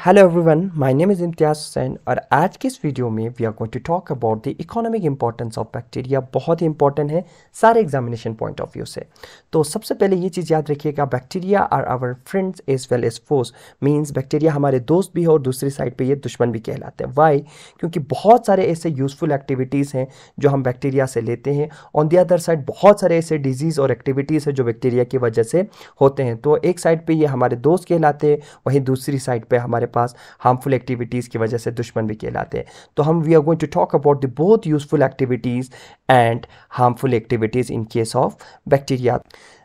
Hello everyone, my name is Imtiyaz Hussain और आज के इस वीडियो में we are going to talk about the economic importance of bacteria बहुत ही इंपॉर्टेंट है सारे एग्जामिनेशन पॉइंट ऑफ व्यू से तो सबसे पहले ये चीज़ याद रखिएगा bacteria are our friends as well as foes means bacteria हमारे दोस्त भी है और दूसरी साइड पर ये दुश्मन भी कहलाते हैं वाई क्योंकि बहुत सारे ऐसे यूजफुल एक्टिविटीज़ हैं जो हम बैक्टीरिया से लेते हैं ऑन दी अदर साइड बहुत सारे ऐसे डिजीज़ और एक्टिविटीज़ हैं जो बैक्टीरिया की वजह से होते हैं तो एक साइड पर ये हमारे दोस्त कहलाते हैं वहीं दूसरी साइड पर हमारे हमारे पास हार्मफुल एक्टिविटीज़ की वजह से दुश्मन भी कहलाते हैं तो हम we are going to talk about the बहुत useful activities and harmful activities in case of bacteria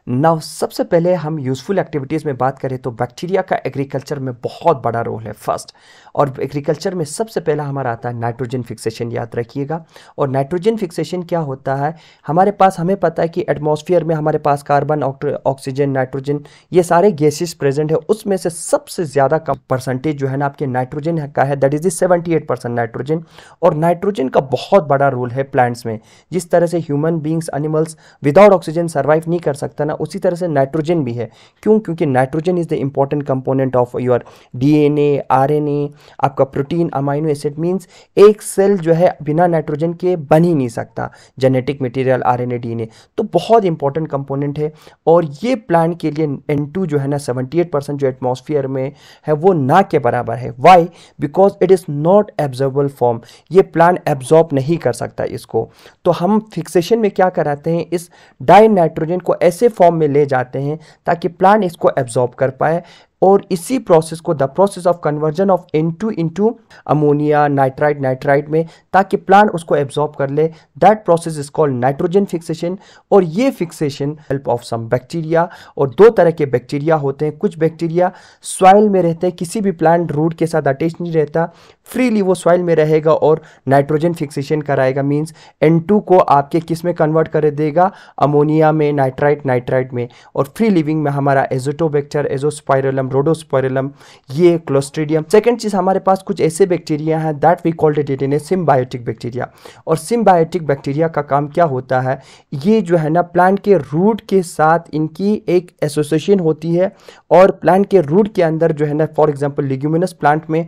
now सबसे पहले हम यूज़फुल एक्टिविटीज़ में बात करें तो बैक्टीरिया का एग्रीकल्चर में बहुत बड़ा रोल है फर्स्ट और एग्रीकल्चर में सबसे पहला हमारा आता है नाइट्रोजन फिक्सेशन याद रखिएगा और नाइट्रोजन फिक्सेशन क्या होता है हमारे पास हमें पता है कि एटमोसफियर में हमारे पास कार्बन ऑक्सीजन नाइट्रोजन ये सारे गैसेस प्रेजेंट है उसमें से सबसे ज़्यादा कम परसेंटेज जो है ना आपके नाइट्रोजन का है that is seventy eight percent nitrogen और नाइट्रोजन का बहुत बड़ा रोल है प्लांट्स में जिस तरह से human beings animals without oxygen survive नहीं कर सकता ना उसी तरह से नाइट्रोजन भी है क्यों क्योंकि nitrogen is the important component of your DNA RNA आपका प्रोटीन अमाइनो एसिड मींस एक सेल जो है बिना नाइट्रोजन के बन ही नहीं सकता जेनेटिक मटेरियल आरएनए डीएनए तो बहुत इंपॉर्टेंट कंपोनेंट है और ये प्लांट के लिए एन जो है ना सेवेंटी जो एटमोसफियर में है वो ना के बराबर है why because it is not absorbable form ये प्लान एब्जॉर्ब नहीं कर सकता इसको तो हम फिक्सेशन में क्या कराते हैं इस डाई नाइट्रोजन को ऐसे फॉर्म फॉर्म में ले जाते हैं ताकि प्लान इसको एब्जॉर्ब कर पाए और इसी प्रोसेस को the process of conversion of N two into ammonia nitrite nitrite में ताकि प्लांट उसको एब्जॉर्ब कर ले that process is called nitrogen fixation और ये fixation help of some bacteria और दो तरह के बैक्टीरिया होते हैं कुछ बैक्टीरिया सॉइल में रहते हैं किसी भी प्लांट रूट के साथ अटैच नहीं रहता फ्रीली वो सॉइल में रहेगा और नाइट्रोजन फिक्सेशन कराएगा मीन्स एन टू को आपके किस में कन्वर्ट कर देगा अमोनिया में नाइट्राइट नाइट्राइट में और फ्री लिविंग में हमारा एजोटोबैक्टर एजोस्पायरलम स्पोरेलम रोडोस्पोरेलम ये क्लोस्ट्रीडियम सेकेंड चीज़ हमारे पास कुछ ऐसे बैक्टीरिया हैं that we called it in a symbiotic bacteria और सिम्बायोटिक बैक्टीरिया का काम क्या होता है ये जो है ना प्लांट के रूट के साथ इनकी एक एसोसिएशन होती है और प्लांट के रूट के अंदर जो है ना फॉर एग्जाम्पल लिग्यूमिनस प्लांट में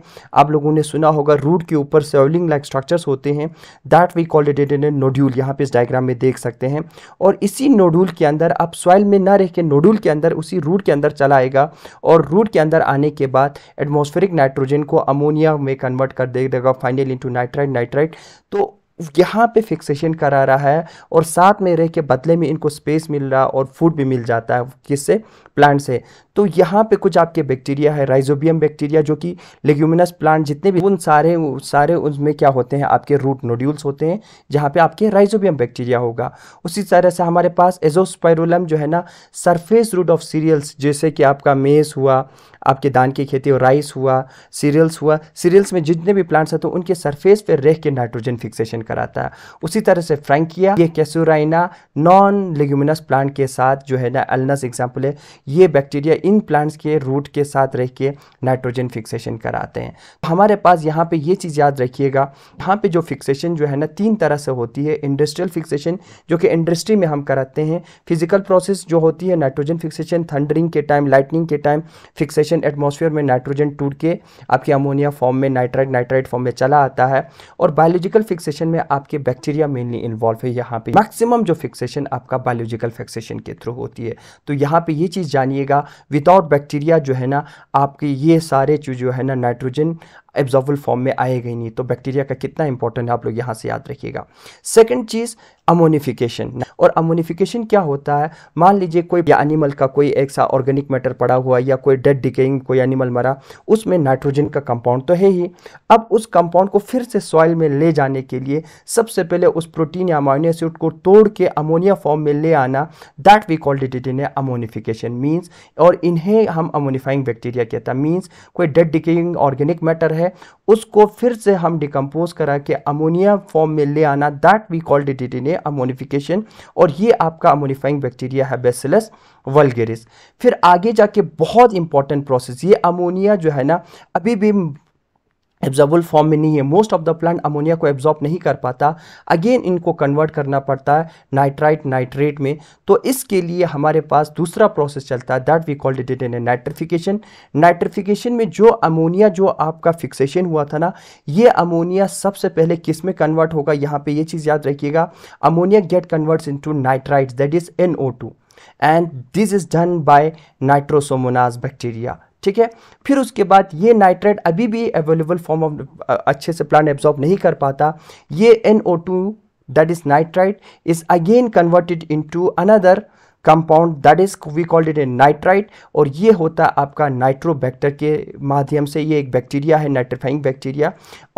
आप लोगों ने सुना होगा रूट के ऊपर सेवलिंग लाइक स्ट्रक्चर्स होते हैं that we called it in a nodule यहाँ पे इस डायग्राम में देख सकते हैं और इसी नोडूल के अंदर आप सॉइल में ना रह के नोडूल के अंदर उसी रूट के अंदर चला आएगा और रूट के अंदर आने के बाद एटमोस्फेरिक नाइट्रोजन को अमोनिया में कन्वर्ट कर देगा फाइनल इंटू नाइट्राइट नाइट्राइट तो यहाँ पे फिक्सेशन करा रहा है और साथ में रह के बदले में इनको स्पेस मिल रहा और फूड भी मिल जाता है किससे प्लांट से तो यहाँ पे कुछ आपके बैक्टीरिया है राइजोबियम बैक्टीरिया जो कि लेग्यूमिनस प्लांट जितने भी उन सारे सारे उनमें क्या होते हैं आपके रूट नोड्यूल्स होते हैं जहाँ पे आपके राइजोबियम बैक्टीरिया होगा उसी तरह से हमारे पास एजोस्पायरोलम जो है ना सरफेस रूट ऑफ सीरियल्स जैसे कि आपका मेस हुआ आपके दान की खेती और राइस हुआ सीरियल्स हुआ सीरियल्स में जितने भी प्लांट्स हैं तो उनके सरफेस पर रह के नाइट्रोजन फिक्सेशन कराता है उसी तरह से फ्रेंकिया ये कैसोराइना नॉन लेग्यूमिनस प्लांट के साथ जो है ना अल्नस एग्जाम्पल है ये बैक्टीरिया इन प्लांट्स के रूट के साथ रह के नाइट्रोजन फिक्सेशन कराते हैं हमारे पास यहाँ पर ये चीज़ याद रखिएगा यहाँ पर जो फिक्सेशन जो है ना तीन तरह से होती है इंडस्ट्रियल फिक्सेशन जो कि इंडस्ट्री में हम कराते हैं फिजिकल प्रोसेस जो होती है नाइट्रोजन फिक्सेशन थंडरिंग के टाइम लाइटनिंग के टाइम फिक्सेशन ऑक्सीजन एटमॉस्फेयर में नाइट्रोजन टूट के आपके अमोनिया फॉर्म में नाइट्राइट नाइट्राइट फॉर्म में चला आता है और बायोलॉजिकल फिक्सेशन में आपके बैक्टीरिया मेनली इन्वॉल्व है यहाँ पे मैक्सिमम जो फिक्सेशन आपका बायोलॉजिकल फिक्सेशन के थ्रू होती है तो यहाँ पे ये चीज़ जानिएगा विदाउट बैक्टीरिया जो है ना आपके ये सारे चीज़ जो है ना नाइट्रोजन एब्जॉर्बल फॉर्म में आएगा ही नहीं तो बैक्टीरिया का कितना इंपॉर्टेंट है आप लोग यहाँ से याद रखिएगा सेकेंड चीज़ अमोनिफिकेशन और अमोनिफिकेशन क्या होता है मान लीजिए कोई या एनिमल का कोई एक सा ऑर्गेनिक मैटर पड़ा हुआ या कोई डेड डिकेइंग कोई एनिमल मरा उसमें नाइट्रोजन का कंपाउंड तो है ही अब उस कंपाउंड को फिर से सॉइल में ले जाने के लिए सबसे पहले उस प्रोटीन या अमाइनो एसिड को तोड़ के अमोनिया फॉर्म में ले आना that we called it in ammonification means और इन्हें हम अमोनिफाइंग बैक्टीरिया कहता है मीन्स कोई डेड डिकेइंग ऑर्गेनिक मैटर है है उसको फिर से हम डिकम्पोज करा के अमोनिया फॉर्म में ले आना that we call it it in a ammonification और ये आपका अमोनिफाइंग बैक्टीरिया है बेसिलस वलगेरिस फिर आगे जाके बहुत इंपॉर्टेंट प्रोसेस ये अमोनिया जो है ना अभी भी एब्जॉर्बल फॉर्म में नहीं है most of the plant ammonia को एब्जॉर्ब नहीं कर पाता अगेन इनको कन्वर्ट करना पड़ता है नाइट्राइट नाइट्रेट में तो इसके लिए हमारे पास दूसरा प्रोसेस चलता है that we called it in nitrification nitrification में जो अमोनिया जो आपका फिक्सेशन हुआ था ना ये अमोनिया सबसे पहले किस में कन्वर्ट होगा यहाँ पर ये चीज़ याद रखिएगा ammonia get converts to nitrites that is N and this is done by Nitrosomonas bacteria ठीक है फिर उसके बाद ये नाइट्रेट अभी भी अवेलेबल फॉर्म ऑफ अच्छे से प्लांट एब्जॉर्ब नहीं कर पाता ये N O two that is nitrite is again converted into another compound that is we called it a nitrite और ये होता है आपका नाइट्रोबैक्टर के माध्यम से ये एक बैक्टीरिया है नाइट्रीफाइंग बैक्टीरिया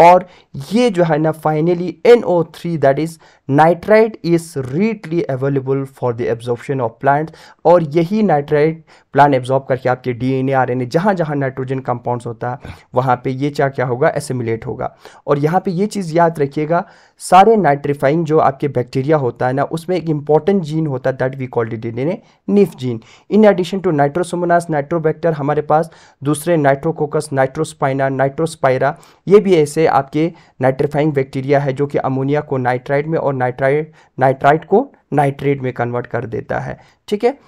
और ये जो है ना finally N O three that is nitrite is readily available for the absorption of plants और यही नाइट्राइट प्लांट एब्जॉर्ब करके आपके D N A R N A जहाँ जहाँ नाइट्रोजन कंपाउंड होता है वहाँ पर ये क्या क्या होगा एसिमुलेट होगा और यहाँ पर ये चीज़ याद रखिएगा सारे नाइट्रीफाइंग जो आपके बैक्टीरिया होता है ना उसमें एक इंपॉर्टेंट जीन होता है दैट वी कॉल्ड इट देने निफजीन in addition to Nitrosomonas Nitrobacter हमारे पास दूसरे नाइट्रोकोकस नाइट्रोस्पाइना नाइट्रोस्पायरा ये भी ऐसे आपके नाइट्रीफाइंग बैक्टीरिया है जो कि अमोनिया को नाइट्राइड में और नाइट्राइड नाइट्राइड को नाइट्रेट में कन्वर्ट कर देता है ठीक है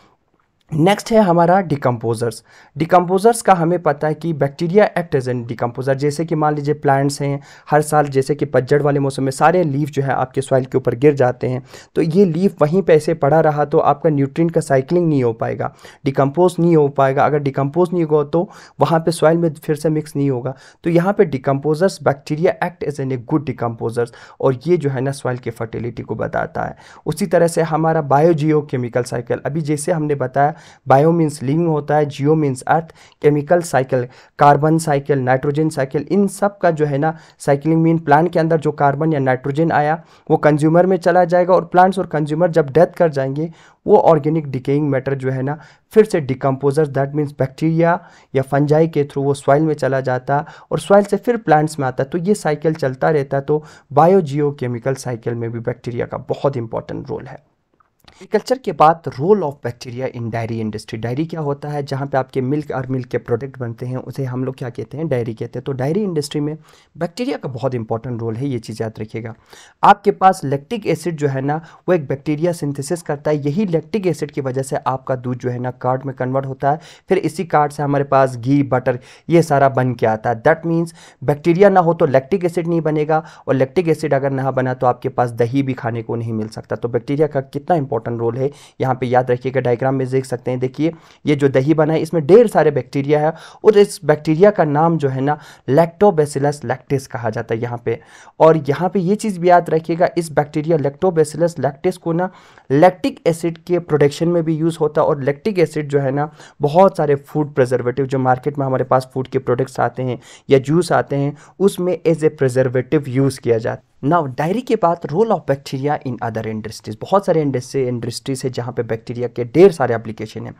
नेक्स्ट है हमारा डिकम्पोजर्स डिकम्पोजर्स का हमें पता है कि bacteria act as an decomposer जैसे कि मान लीजिए प्लांट्स हैं हर साल जैसे कि पतझड़ वाले मौसम में सारे लीव जो है आपके सॉइल के ऊपर गिर जाते हैं तो ये लीव वहीं पे ऐसे पड़ा रहा तो आपका न्यूट्रिन का साइकिलिंग नहीं हो पाएगा डिकम्पोज नहीं हो पाएगा अगर डिकम्पोज नहीं होगा तो वहाँ पर सॉइल में फिर से मिक्स नहीं होगा तो यहाँ पर decomposers bacteria act as an a good decomposers और ये जो है ना सॉइल की फर्टिलिटी को बताता है उसी तरह से हमारा बायोजियो केमिकल साइकिल अभी जैसे हमने बताया बायो मीन्स लिविंग होता है geo means earth chemical cycle carbon cycle nitrogen cycle इन सब का जो है ना साइकिलिंग मीन प्लांट के अंदर जो कार्बन या नाइट्रोजन आया वो कंज्यूमर में चला जाएगा और प्लांट्स और कंज्यूमर जब डेथ कर जाएंगे वो ऑर्गेनिक डिकेइंग मैटर जो है ना फिर से डिकम्पोजर दैट मीन्स बैक्टीरिया या फंजाई के थ्रू वो सॉइल में चला जाता और सॉइल से फिर प्लांट्स में आता तो ये साइकिल चलता रहता तो बायो जियो केमिकल साइकिल में भी बैक्टीरिया का बहुत इंपॉर्टेंट रोल है एग्रीकल्चर के बाद role of bacteria in dairy industry dairy क्या होता है जहाँ पे आपके मिल्क और मिल्क के प्रोडक्ट बनते हैं उसे हम लोग क्या कहते हैं डायरी कहते हैं तो डायरी इंडस्ट्री में बैक्टीरिया का बहुत इंपॉर्टेंट रोल है ये चीज़ याद रखिएगा आपके पास लैक्टिक एसिड जो है ना वो एक बैक्टीरिया सिंथेसिस करता है यही लैक्टिक एसिड की वजह से आपका दूध जो है ना कार्ड में कन्वर्ट होता है फिर इसी कार्ड से हमारे पास घी बटर ये सारा बन के आता है दैट मीन्स बैक्टीरिया ना हो तो लैक्टिक एसिड नहीं बनेगा और लैक्टिक एसिड अगर ना बना तो आपके पास दही भी खाने को नहीं मिल सकता तो बैक्टीरिया का कितना इंपॉर्टेंट इंपॉर्टेंट रोल है यहाँ पे याद रखिएगा डायग्राम में देख सकते हैं देखिए ये जो दही बना है इसमें ढेर सारे बैक्टीरिया है और इस बैक्टीरिया का नाम जो है ना लैक्टोबेसिलस लैक्टिस कहा जाता है यहाँ पे और यहाँ पे ये चीज़ भी याद रखिएगा इस बैक्टीरिया लैक्टोबेसिलस लैक्टिस को ना लैक्टिक एसिड के प्रोडक्शन में भी यूज़ होता है और लैक्टिक एसिड जो है ना बहुत सारे फूड प्रजर्वेटिव जो मार्केट में हमारे पास फूड के प्रोडक्ट्स आते हैं या जूस आते हैं उसमें एज ए प्रजर्वेटिव यूज़ किया जाता है नाउ डायरी के बाद role of bacteria in other industries बहुत सारे इंडस्ट्री इंडस्ट्रीज है जहाँ पे बैक्टीरिया के ढेर सारे एप्लीकेशन है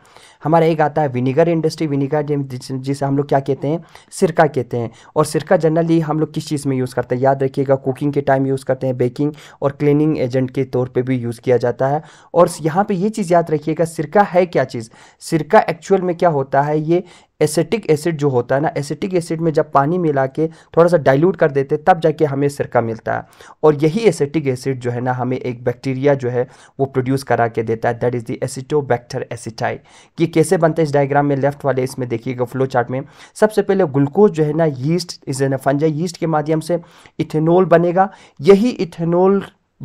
हमारा एक आता है विनीगर इंडस्ट्री विनीगर जिसे हम लोग क्या कहते हैं सिरका कहते हैं और सिरका जनरली हम लोग किस चीज़ में यूज़ करते हैं याद रखिएगा कुकिंग के टाइम यूज़ करते हैं बेकिंग और क्लीनिंग एजेंट के तौर पर भी यूज़ किया जाता है और यहाँ पर ये चीज़ याद रखिएगा सिरका है क्या चीज़ सिरका एक्चुअल में क्या होता है ये एसिटिक एसिड जो होता है ना एसिटिक एसिड में जब पानी मिला के थोड़ा सा डाइल्यूट कर देते तब जाके हमें सिरका मिलता है और यही एसिटिक एसिड जो है ना हमें एक बैक्टीरिया जो है वो प्रोड्यूस करा के देता है that is the Acetobacter aceti ये कैसे बनता है इस डायग्राम में लेफ्ट वाले इसमें देखिएगा फ्लो चार्ट में सबसे पहले ग्लूकोज जो है ना yeast is an fungi yeast के माध्यम से इथेनॉल बनेगा यही इथेनॉल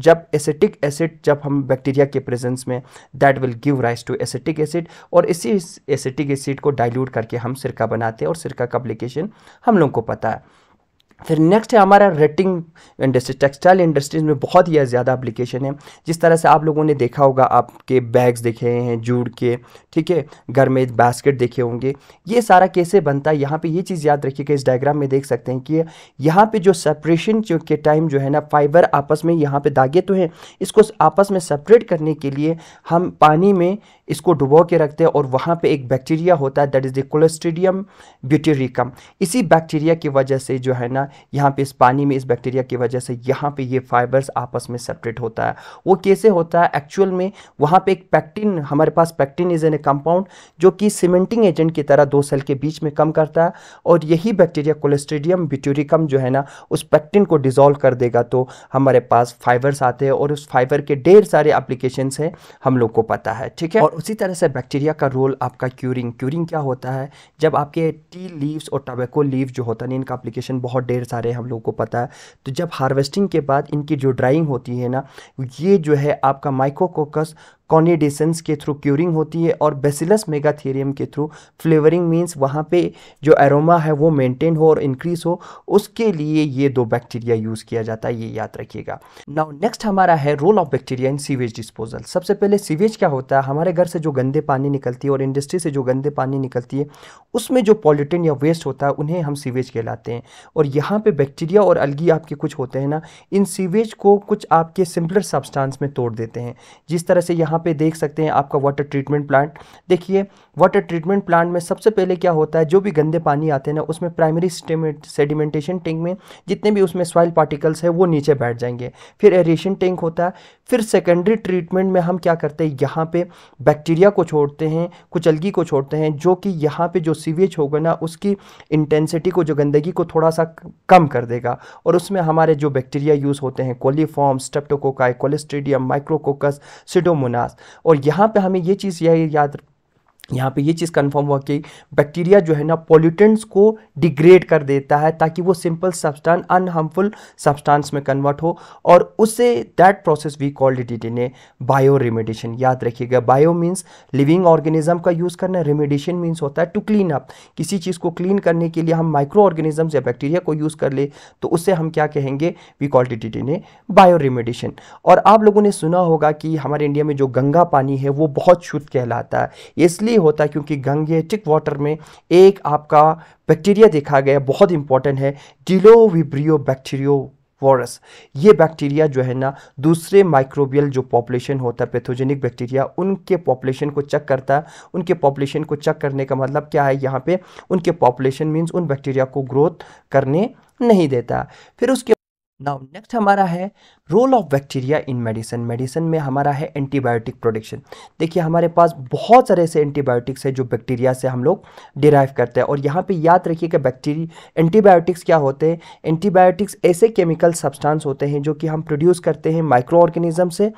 जब एसिटिक एसिड जब हम बैक्टीरिया के प्रेजेंस में that will give rise to acetic acid और इसी एसिटिक एसिड को डाइल्यूट करके हम सिरका बनाते हैं और सिरका का अप्लीकेशन हम लोगों को पता है फिर नेक्स्ट है हमारा रेटिंग इंडस्ट्री टेक्सटाइल इंडस्ट्रीज में बहुत ही ज़्यादा अप्लीकेशन है जिस तरह से आप लोगों ने देखा होगा आपके बैग्स देखे हैं जूड़ के ठीक है घर में बास्केट देखे होंगे ये सारा कैसे बनता है यहाँ पे ये चीज़ याद रखिएगा इस डायग्राम में देख सकते हैं कि यहाँ पे जो सेपरेशन के टाइम जो है ना फाइबर आपस में यहाँ पर दागे तो हैं इसको आपस में सेपरेट करने के लिए हम पानी में इसको डुबो के रखते हैं और वहाँ पे एक बैक्टीरिया होता है that is the Clostridium butyricum इसी बैक्टीरिया की वजह से जो है ना यहाँ पे इस पानी में इस बैक्टीरिया की वजह से यहाँ पे ये फाइबर्स आपस में सेपरेट होता है वो कैसे होता है एक्चुअल में वहाँ पे एक पैक्टिन हमारे पास pectin is an a compound जो कि सीमेंटिंग एजेंट की तरह दो सेल के बीच में कम करता है और यही बैक्टीरिया कोलेस्ट्रीडियम ब्यूटेरिकम जो है ना उस पैक्टिन को डिजोल्व कर देगा तो हमारे पास फाइबर्स आते हैं और उस फाइबर के ढेर सारे एप्लीकेशंस हैं हम लोग को पता है ठीक है और उसी तरह से बैक्टीरिया का रोल आपका क्यूरिंग क्यूरिंग क्या होता है जब आपके टी लीव्स और टबैको लीव जो होता है ना इनका अप्लीकेशन बहुत ढेर सारे हम लोगों को पता है तो जब हार्वेस्टिंग के बाद इनकी जो ड्राइंग होती है ना ये जो है आपका माइक्रोकोकस कॉनिडेसेंस के थ्रू क्यूरिंग होती है और बेसिलस मेगाथेरियम के थ्रू फ्लेवरिंग मीन्स वहाँ पे जो एरोमा है वो मेंटेन हो और इंक्रीज हो उसके लिए ये दो बैक्टीरिया यूज़ किया जाता है ये याद रखिएगा नाउ नेक्स्ट हमारा है role of bacteria in sewage disposal सबसे पहले सीवेज क्या होता है हमारे घर से जो गंदे पानी निकलती है और इंडस्ट्री से जो गंदे पानी निकलती है उसमें जो पॉलिटिन या वेस्ट होता है उन्हें हम सीवेज कहलाते हैं और यहाँ पर बैक्टीरिया और अलगी आपके कुछ होते हैं ना इन सीवेज को कुछ आपके सिंपलर सब्सटांस में तोड़ देते हैं जिस तरह से यहाँ पे देख सकते हैं आपका वाटर ट्रीटमेंट प्लांट देखिए वाटर ट्रीटमेंट प्लांट में सबसे पहले क्या होता है जो भी गंदे पानी आते हैं ना उसमें प्राइमरी सेडिमेंटेशन टैंक में जितने भी उसमें सॉइल पार्टिकल्स है वो नीचे बैठ जाएंगे फिर एरिएशन टैंक होता है फिर सेकेंडरी ट्रीटमेंट में हम क्या करते हैं यहाँ पे बैक्टीरिया को छोड़ते हैं कुछ अलगी को छोड़ते हैं जो कि यहाँ पे जो सीवेज होगा ना उसकी इंटेंसिटी को जो गंदगी को थोड़ा सा कम कर देगा और उसमें हमारे जो बैक्टीरिया यूज़ होते हैं coliform streptococci Clostridium Micrococcus Pseudomonas और यहाँ पर हमें ये चीज़ यही याद तो यहाँ पे ये चीज़ कंफर्म हुआ कि बैक्टीरिया जो है ना पॉल्यूटेंट्स को डिग्रेड कर देता है ताकि वो सिंपल सब्सटेंस अनहार्मफुल सब्सटेंस में कन्वर्ट हो और उसे that process we called it in a bioremediation याद रखिएगा बायो मीन्स लिविंग ऑर्गेनिज्म का यूज़ करना रेमेडिशन मीन्स होता है टू क्लीन अप किसी चीज़ को क्लीन करने के लिए हम माइक्रो ऑर्गेनिजम्स या बैक्टीरिया को यूज़ कर ले तो उससे हम क्या कहेंगे we called it in a bioremediation और आप लोगों ने सुना होगा कि हमारे इंडिया में जो गंगा पानी है वो बहुत शुद्ध कहलाता है इसलिए होता क्योंकि गंगेटिक वाटर में एक आपका बैक्टीरिया देखा गया बहुत इंपॉर्टेंट है विब्रियो बैक्टीरियो वॉरस ये बैक्टीरिया जो है ना दूसरे माइक्रोबियल जो पॉपुलेशन होता है पैथोजेनिक बैक्टीरिया उनके पॉपुलेशन को चेक करता है उनके पॉपुलेशन को चेक करने का मतलब क्या है यहाँ पे उनके पॉपुलेशन मीन्स उन बैक्टीरिया को ग्रोथ करने नहीं देता फिर उसके नाउ नेक्स्ट हमारा है role of bacteria in medicine medicine में हमारा है एंटीबायोटिक प्रोडक्शन देखिए हमारे पास बहुत सारे ऐसे एंटीबायोटिक्स है जो बैक्टीरिया से हम लोग डिराइव करते हैं और यहाँ पे याद रखिए कि बैक्टीरिया एंटीबायोटिक्स क्या होते हैं एंटीबायोटिक्स ऐसे केमिकल सब्सटेंस होते हैं जो कि हम प्रोड्यूस करते हैं माइक्रो ऑर्गेनिज्म से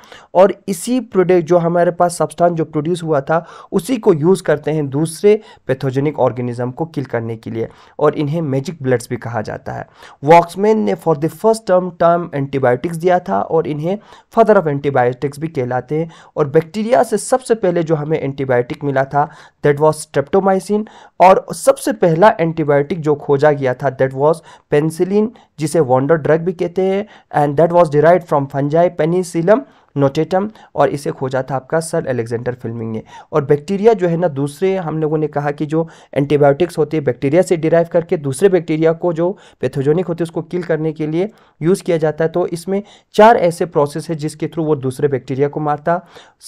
और इसी प्रोडक्ट जो हमारे पास सब्सटांस जो प्रोड्यूस हुआ था उसी को यूज़ करते हैं दूसरे पैथोजेनिक ऑर्गेनिज़म को किल करने के लिए और इन्हें मैजिक ब्लड्स भी कहा जाता है वॉक्समैन ने for the first term term antibiotics दिया था और इन्हें फादर ऑफ एंटीबायोटिक्स भी कहलाते हैं और बैक्टीरिया से सबसे पहले जो हमें एंटीबायोटिक मिला था दैट वाज स्ट्रेप्टोमाइसिन और सबसे पहला एंटीबायोटिक जो खोजा गया था दैट वाज पेंसिलिन जिसे वॉन्डर ड्रग भी कहते हैं and that was derive from fungi Penicillium notatum और इसे खोजा था आपका सर एलेक्जेंडर फिल्मिंग ने और बैक्टीरिया जो है ना दूसरे हम लोगों ने कहा कि जो एंटीबायोटिक्स होते हैं बैक्टीरिया से डिराइव करके दूसरे बैक्टीरिया को जो पैथोजेनिक होते हैं उसको किल करने के लिए यूज़ किया जाता है तो इसमें चार ऐसे प्रोसेस है जिसके थ्रू वो दूसरे बैक्टीरिया को मारता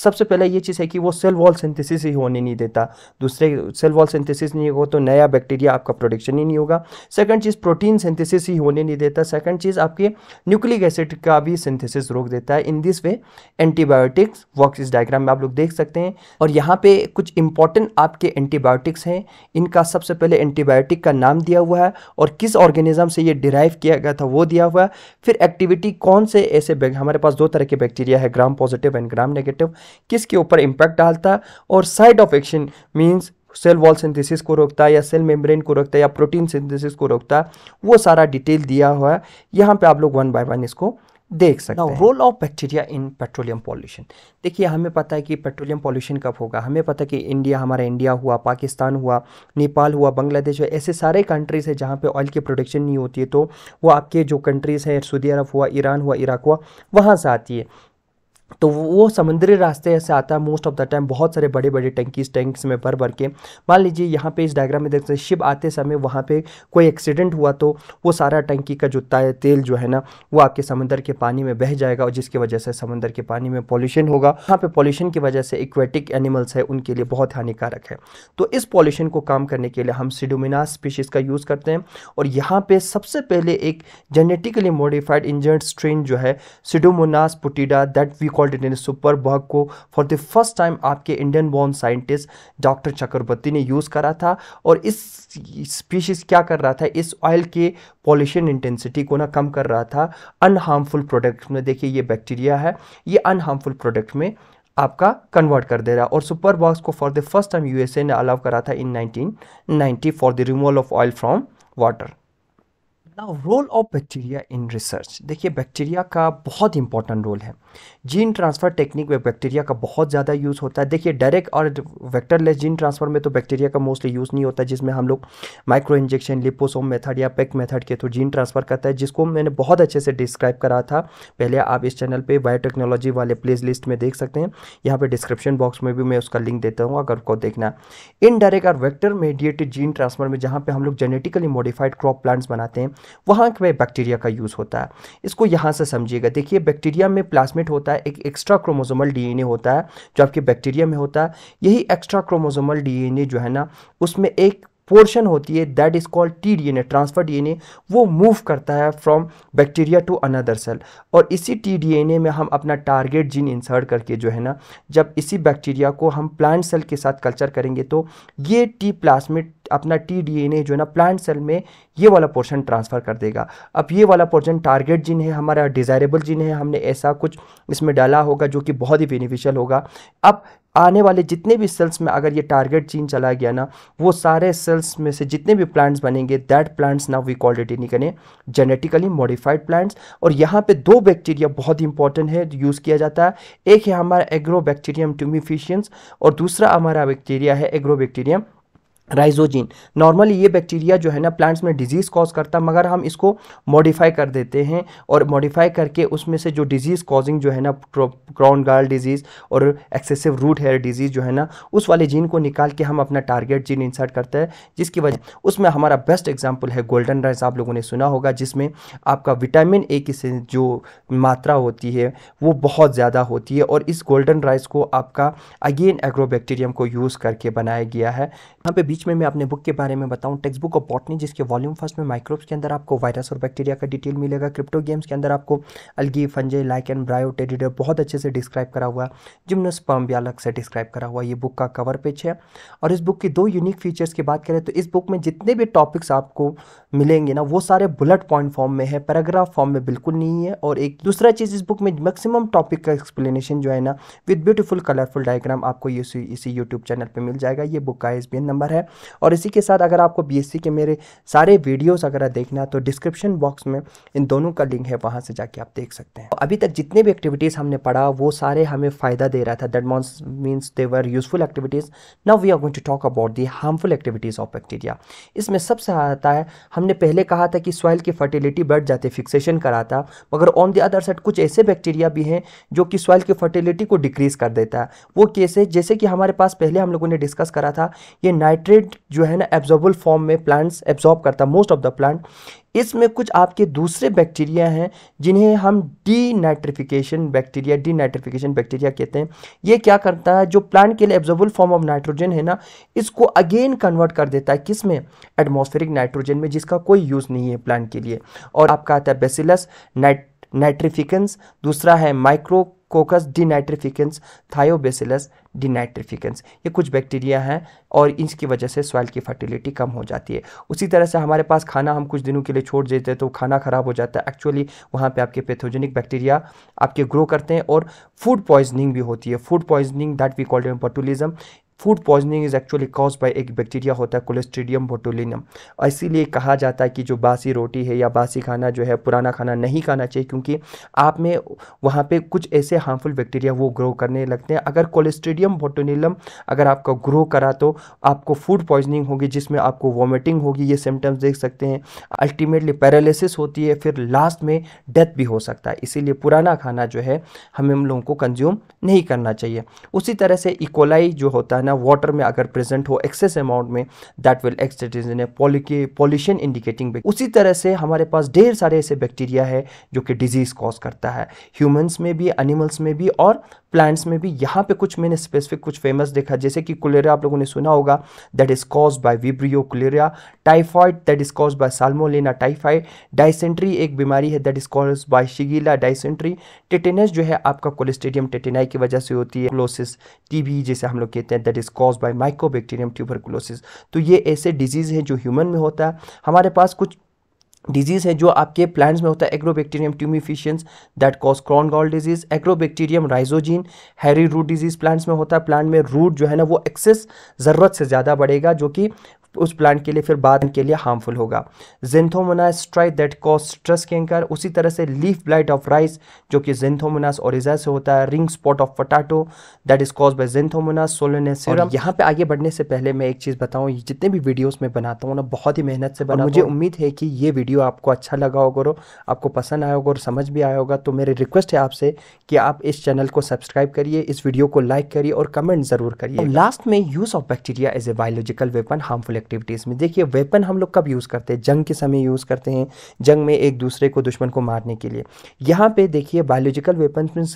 सबसे पहले ये चीज़ है कि वो सेल वॉल सिंथेसिस ही होने नहीं देता दूसरे सेल वॉल सिंथेसिस नहीं होगा तो नया बैक्टीरिया आपका प्रोडक्शन ही नहीं होगा सेकंड चीज़ प्रोटीन सिंथेसिस ही होने नहीं देता सेकंड चीज़ आपके न्यूक्लिक एसिड का भी सिंथेसिस रोक देता है इन दिस वे एंटीबायोटिक्स वॉक्स इस डायग्राम में आप लोग देख सकते हैं और यहाँ पे कुछ इंपॉर्टेंट आपके एंटीबायोटिक्स हैं इनका सबसे पहले एंटीबायोटिक का नाम दिया हुआ है और किस ऑर्गेनिज्म से ये डिराइव किया गया था वो दिया हुआ है फिर एक्टिविटी कौन से ऐसे हमारे पास दो तरह के बैक्टीरिया है gram positive and gram negative किसके ऊपर इम्पैक्ट डालता है और side of action means cell wall synthesis को रोकता है या सेल मेम्ब्रेन को रोकता है या प्रोटीन सिंथेसिस को रोकता है वो सारा डिटेल दिया हुआ है यहाँ पे आप लोग वन बाय वन इसको देख सकते हैं role of bacteria in petroleum pollution देखिए हमें पता है कि पेट्रोलियम पॉल्यूशन कब होगा हमें पता है कि इंडिया हमारा इंडिया हुआ पाकिस्तान हुआ नेपाल हुआ बांग्लादेश हुआ ऐसे सारे कंट्रीज़ है जहाँ पर ऑयल की प्रोडक्शन नहीं होती है तो वो आपके जो कंट्रीज़ है सऊदी अरब हुआ ईरान हुआ इराक हुआ वहाँ से आती है तो वो समुद्री रास्ते से आता है मोस्ट ऑफ द टाइम बहुत सारे बड़े बड़े टंकीज टैंक्स में भर भर के मान लीजिए यहाँ पे इस डायग्राम में देखते हैं शिप आते समय वहाँ पे कोई एक्सीडेंट हुआ तो वो सारा टंकी का जो ताय तेल जो है ना वो आपके समुद्र के पानी में बह जाएगा और जिसकी वजह से समुद्र के पानी में पॉल्यूशन होगा यहाँ पर पॉल्यूशन की वजह से इक्वेटिक एनिमल्स है उनके लिए बहुत हानिकारक है तो इस पॉल्यूशन को काम करने के लिए हम सिडोमिनास स्पीशीज़ का यूज़ करते हैं और यहाँ पर सबसे पहले एक जेनेटिकली मॉडिफाइड इंजर्ड स्ट्रेन जो है Pseudomonas putida that we recorded in superbug को फॉर द फर्स्ट टाइम आपके Indian born scientist doctor Chakrabarty ने यूज़ करा था और इस स्पीशीज क्या कर रहा था इस ऑयल के पॉल्यूशन इंटेंसिटी को ना कम कर रहा था अनहार्मफुल प्रोडक्ट में देखिए ये बैक्टीरिया है ये अनहार्मफुल प्रोडक्ट में आपका कन्वर्ट कर दे रहा है और सुपर बॉक्स को for the first time USA ने अलाउ करा था in 1990 for the removal of oil from water now role of bacteria in research देखिए बैक्टीरिया का बहुत इंपॉर्टेंट रोल है जीन ट्रांसफ़र टेक्निक में बैक्टीरिया का बहुत ज़्यादा यूज़ होता है देखिए डायरेक्ट और वैक्टरलेस जीन ट्रांसफ़र में तो बैक्टीरिया का मोस्टली यूज़ नहीं होता जिसमें हम लोग माइक्रो इंजेक्शन लिपोसोम मेथड या पेक मेथड के थ्रू जीन ट्रांसफ़र करता है जिसको मैंने बहुत अच्छे से डिस्क्राइब करा था पहले आप इस चैनल पर बायोटेक्नोलॉजी वाले प्लेज लिस्ट में देख सकते हैं यहाँ पर डिस्क्रिप्शन बॉक्स में भी मैं उसका लिंक देता हूँ अगर को देखना इनडायरेक्ट और वैक्टर मेडिएटेड जीन ट्रांसफ़र में जहाँ पर हम लोग जेनेटिकली मॉडिफाइड क्रॉप प्लांट्स बनाते हैं वहाँ पर बैक्टीरिया का यूज़ होता है इसको यहाँ से समझिएगा देखिए बैक्टीरिया में प्लास्मिट होता है है एक एक्स्ट्रा क्रोमोजोमल डीएनए होता है जो आपके बैक्टीरिया में होता है यही एक्स्ट्रा क्रोमोजोमल डीएनए जो है ना उसमें एक पोर्शन होती है that is called T D N A transfer D N A वो मूव करता है from bacteria to another cell और इसी टी डी एन ए में हम अपना टारगेट जीन इंसर्ट करके जो है ना जब इसी बैक्टीरिया को हम प्लांट सेल के साथ कल्चर करेंगे तो ये टी प्लास्मिड अपना टी डी ए जो है ना प्लांट सेल में ये वाला पोर्शन ट्रांसफ़र कर देगा अब ये वाला पोर्शन टारगेट जिन है हमारा डिज़ायरेबल जिन है हमने ऐसा कुछ इसमें डाला होगा जो कि बहुत ही बेनिफिशियल होगा अब आने वाले जितने भी सेल्स में अगर ये टारगेट जीन चला गया ना वो सारे सेल्स में से जितने भी प्लांट्स बनेंगे that plants now we called it in कने जेनेटिकली मॉडिफाइड प्लांट्स और यहाँ पे दो बैक्टीरिया बहुत ही इंपॉर्टेंट है यूज़ किया जाता है एक है हमारा एग्रो बैक्टीरियम ट्यूमिफिशियंस और दूसरा हमारा बैक्टीरिया है एग्रो बैक्टीरियम राइजोजिन नॉर्मली ये बैक्टीरिया जो है ना प्लांट्स में डिजीज़ कॉज करता है मगर हम इसको मॉडिफाई कर देते हैं और मॉडिफाई करके उसमें से जो डिजीज़ कॉजिंग जो है ना क्राउन गार्ड डिजीज़ और एक्सेसिव रूट हेयर डिजीज़ जो है ना उस वाले जीन को निकाल के हम अपना टारगेट जीन इंसर्ट करते हैं जिसकी वजह उसमें हमारा बेस्ट एग्जाम्पल है गोल्डन राइस आप लोगों ने सुना होगा जिसमें आपका विटामिन ए की जो मात्रा होती है वो बहुत ज़्यादा होती है और इस गोल्डन राइस को आपका अगेन एग्रोबैक्टीरियम को यूज़ करके बनाया गया है यहाँ पर बीच में मैं अपने बुक के बारे में बताऊं टेक्स्ट बुक ऑफ बॉटनी जिसके वॉल्यूम फर्स्ट में माइक्रोब्स के अंदर आपको वायरस और बैक्टीरिया का डिटेल मिलेगा क्रिप्टो गेम्स के अंदर आपको अलगी फंजे लाइक एंड ब्रायो टेडिडर बहुत अच्छे से डिस्क्राइब करा हुआ है भी अलग से डिस्क्राइब करा हुआ ये बुक का कवर पेज है और इस बुक की दो यूनिक फीचर्स की बात करें तो इस बुक में जितने भी टॉपिक्स आपको मिलेंगे ना वो सारे बुलेट पॉइंट फॉर्म में है पैराग्राफ फॉर्म में बिल्कुल नहीं है और एक दूसरा चीज़ इस बुक में मैक्सिमम टॉपिक का एक्सप्लेनेशन जो है ना विद ब्यूटीफुल कलरफुल डायग्राम आपको इसी इसी यूट्यूब चैनल पर मिल जाएगा ये बुक का एस नंबर है और इसी के साथ अगर आपको बी के मेरे सारे वीडियोस अगर देखना है तो डिस्क्रिप्शन बॉक्स में इन दोनों का लिंक है वहाँ से जाके आप देख सकते हैं अभी तक जितने भी एक्टिविटीज़ हमने पढ़ा वो सारे हमें फ़ायदा दे रहा था दैट मॉन्स means their useful activities now we are going to talk about the harmful activities of bacteria इसमें सबसे आता है हमने पहले कहा था कि सॉइल की फर्टिलिटी बढ़ जाती फिक्सेशन कराता मगर ऑन द अदर साइड कुछ ऐसे बैक्टीरिया भी हैं जो कि सॉइल की फर्टिलिटी को डिक्रीज़ कर देता है वो कैसे जैसे कि हमारे पास पहले हम लोगों ने डिस्कस करा था ये नाइट्रेट एसिड जो है ना एब्जॉर्बल फॉर्म में प्लांट्स एब्जॉर्ब करता मोस्ट ऑफ द प्लांट इसमें कुछ आपके दूसरे बैक्टीरिया हैं जिन्हें हम डीनाइट्रिफिकेशन बैक्टीरिया डीनाइट्रिफिकेशन बैक्टीरिया कहते हैं ये क्या करता है जो प्लांट के लिए एब्जॉर्बल फॉर्म ऑफ नाइट्रोजन है ना इसको अगेन कन्वर्ट कर देता है किस में एटमोस्फेरिक नाइट्रोजन में जिसका कोई यूज़ नहीं है प्लांट के लिए और आपका आता है बेसिलस नाइट नाइट्रिफिकेंस दूसरा है माइक्रो कोकस डिनाइट्रिफिकेंस थायोबेसिलस डिनाइट्रिफिकेंस ये कुछ बैक्टीरिया हैं और इसकी वजह से सॉइल की फर्टिलिटी कम हो जाती है उसी तरह से हमारे पास खाना हम कुछ दिनों के लिए छोड़ देते हैं तो खाना ख़राब हो जाता है एक्चुअली वहाँ पे आपके पैथोजेनिक बैक्टीरिया आपके ग्रो करते हैं और फूड पॉइजनिंग भी होती है food poisoning that we called in botulism food poisoning is actually cause by एक बैक्टीरिया होता है कोलेस्ट्रीडियम बोटुलिनम इसीलिए कहा जाता है कि जो बासी रोटी है या बासी खाना जो है पुराना खाना नहीं खाना चाहिए क्योंकि आप में वहाँ पे कुछ ऐसे हार्मफुल बैक्टीरिया वो ग्रो करने लगते हैं अगर कोलेस्ट्रीडियम बोटोनिलम अगर आपका ग्रो करा तो आपको फूड पॉइजनिंग होगी जिसमें आपको वॉमिटिंग होगी ये सिम्टम्स देख सकते हैं अल्टीमेटली पैरालिसिस होती है फिर लास्ट में डेथ भी हो सकता है इसीलिए पुराना खाना जो है हमें हम लोगों को कंज्यूम नहीं करना चाहिए उसी तरह से इकोलाई e. जो होता है ना वाटर में अगर प्रेजेंट हो एक्सेस अमाउंट में that will act is pollution indicating उसी तरह से हमारे पास ढेर सारे ऐसे बैक्टीरिया है जो कि डिजीज़ कॉज करता है ह्यूमन्स में भी एनिमल्स में भी और प्लांट्स में भी यहाँ पे कुछ मैंने स्पेसिफिक कुछ फेमस देखा जैसे कि कुलेरिया आप लोगों ने सुना होगा that is cause by Vibrio cholerae typhoid that is cause by Salmonella typhoid dysentery एक बीमारी है that is cause by Shigella dysentery tetanus जो है आपका कोलेस्टेडियम टेटेनाई की वजह से होती है क्लोसिस टीबी जैसे हम लोग कहते हैं that is cause by Mycobacterium tuberculosis तो ये ऐसे डिजीज़ हैं जो ह्यूमन में होता है हमारे पास कुछ डिजीज़ है जो आपके प्लांट्स में होता है Agrobacterium tumefaciens that cause crown gall disease Agrobacterium rhizogenes hairy root disease plants में होता है प्लांट में रूट जो है ना वो एक्सेस ज़रूरत से ज़्यादा बढ़ेगा जो कि उस प्लांट के लिए फिर बाद के लिए हार्मफुल होगा Xanthomonas citri that cause citrus canker उसी तरह से लीफ ब्लाइट ऑफ राइस जो कि जिंथोमोनास और से होता है ring spot of potato that is cause by Xanthomonas solanacearum और यहाँ पे आगे बढ़ने से पहले मैं एक चीज़ बताऊँ जितने भी वीडियोज़ में बनाता हूँ ना बहुत ही मेहनत से बना मुझे उम्मीद है कि ये वीडियो आपको अच्छा लगा होगा और आपको पसंद आया होगा और समझ भी आया होगा तो मेरी रिक्वेस्ट है आपसे कि आप इस चैनल को सब्सक्राइब करिए इस वीडियो को लाइक करिए और कमेंट ज़रूर करिए लास्ट में use of bacteria as a biological weapon harmful activities में देखिए वेपन हम लोग कब यूज़ करते हैं जंग के समय यूज़ करते हैं जंग में एक दूसरे को दुश्मन को मारने के लिए यहाँ पे देखिए biological weapon means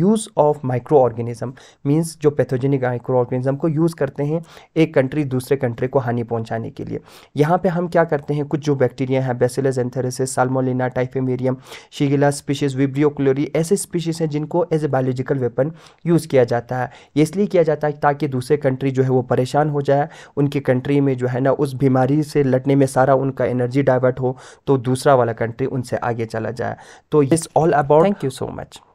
use of micro organism means जो पैथोजेनिक माइक्रो ऑर्गेनिज्म को यूज़ करते हैं एक कंट्री दूसरे कंट्री को हानि पहुँचाने के लिए यहाँ पर हम क्या करते हैं कुछ जो बैक्टीरिया हैं बेसिलस एंथेरेसिस सालमोलिना टाइफेमेरियम शीगिला स्पीशीज़ विब्रियोक्लोरी ऐसे स्पीशीज़ हैं जिनको as a biological weapon use किया जाता है इसलिए किया जाता है ताकि दूसरे कंट्री जो है वो परेशान हो जाए उनकी कंट्री में जो है ना उस बीमारी से लड़ने में सारा उनका एनर्जी डाइवर्ट हो तो दूसरा वाला कंट्री उनसे आगे चला जाए तो it's all about thank you so much